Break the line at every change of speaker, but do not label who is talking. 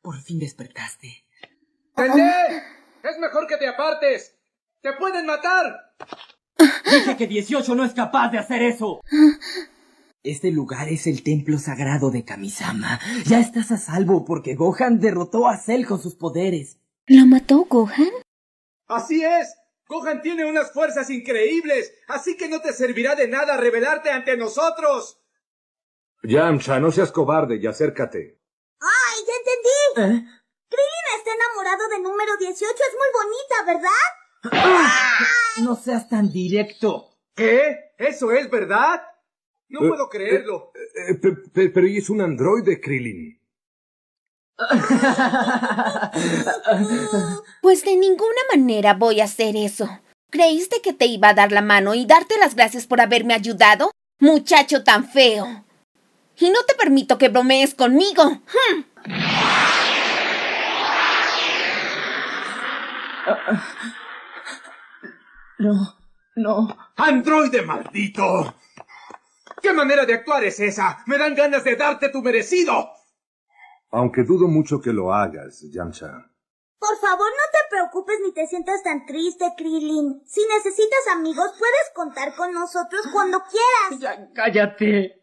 Por fin despertaste. ¡Tendé! ¡Es mejor que te apartes! ¡Te pueden matar! Dije que 18 no es capaz de hacer eso. Este lugar es el templo sagrado de Kamisama. Ya estás a salvo porque Gohan derrotó a Cell con sus poderes. ¿Lo mató Gohan? Así es. Gohan tiene unas fuerzas increíbles, así que no te servirá de nada rebelarte ante nosotros. Yamcha, no seas cobarde y acércate. ¡Krillin! está enamorado de número 18! ¡Es muy bonita, ¿verdad? no seas tan directo. ¿Qué? ¿Eso es verdad? No eh, puedo creerlo. Eh, eh, pero ella es un androide, Krillin.
pues de ninguna manera voy a hacer eso. ¿Creíste que te iba a dar la mano y darte las gracias por haberme ayudado? Muchacho tan feo. Y no te permito que bromees conmigo. Hmm. No, no. ¡Androide
maldito! ¿Qué manera de actuar es esa? Me dan ganas de darte tu merecido. Aunque dudo mucho que lo hagas, Yamcha. Por favor, no te preocupes ni te sientas tan triste, Krillin. Si necesitas amigos, puedes contar con nosotros cuando quieras. cállate.